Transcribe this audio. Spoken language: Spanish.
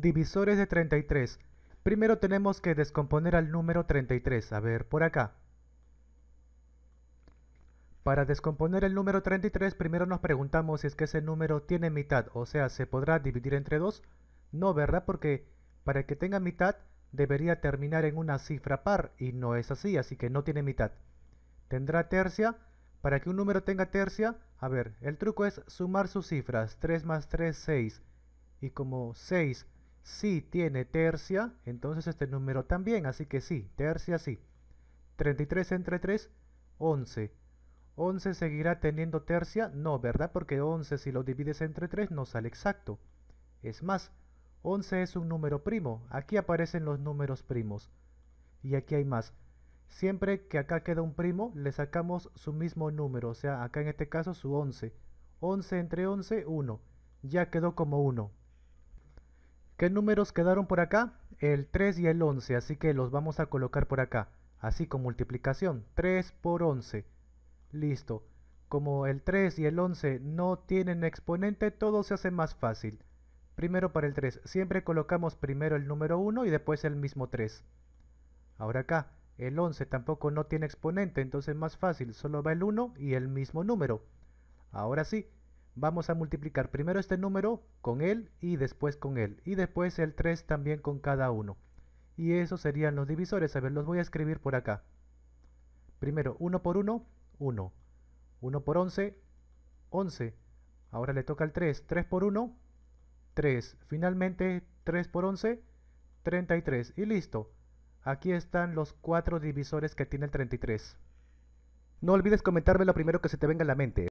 Divisores de 33. Primero tenemos que descomponer al número 33. A ver, por acá. Para descomponer el número 33, primero nos preguntamos si es que ese número tiene mitad, o sea, ¿se podrá dividir entre 2? No, ¿verdad? Porque para que tenga mitad, debería terminar en una cifra par, y no es así, así que no tiene mitad. Tendrá tercia, para que un número tenga tercia, a ver, el truco es sumar sus cifras, 3 más 3, 6, y como 6 si tiene tercia, entonces este número también, así que sí, tercia sí. 33 entre 3, 11. 11 seguirá teniendo tercia, no, ¿verdad? Porque 11 si lo divides entre 3 no sale exacto. Es más, 11 es un número primo, aquí aparecen los números primos. Y aquí hay más. Siempre que acá queda un primo, le sacamos su mismo número, o sea, acá en este caso su 11. 11 entre 11, 1. Ya quedó como 1. ¿Qué números quedaron por acá? El 3 y el 11, así que los vamos a colocar por acá. Así con multiplicación, 3 por 11. Listo. Como el 3 y el 11 no tienen exponente, todo se hace más fácil. Primero para el 3, siempre colocamos primero el número 1 y después el mismo 3. Ahora acá, el 11 tampoco no tiene exponente, entonces más fácil, solo va el 1 y el mismo número. Ahora sí, vamos a multiplicar primero este número con él y después con él. Y después el 3 también con cada uno. Y esos serían los divisores. A ver, los voy a escribir por acá. Primero, 1 por 1, 1. 1 por 11, 11. Ahora le toca el 3. 3 por 1, 3. Finalmente, 3 por 11, 33. Y listo. Aquí están los cuatro divisores que tiene el 33. No olvides comentarme lo primero que se te venga a la mente.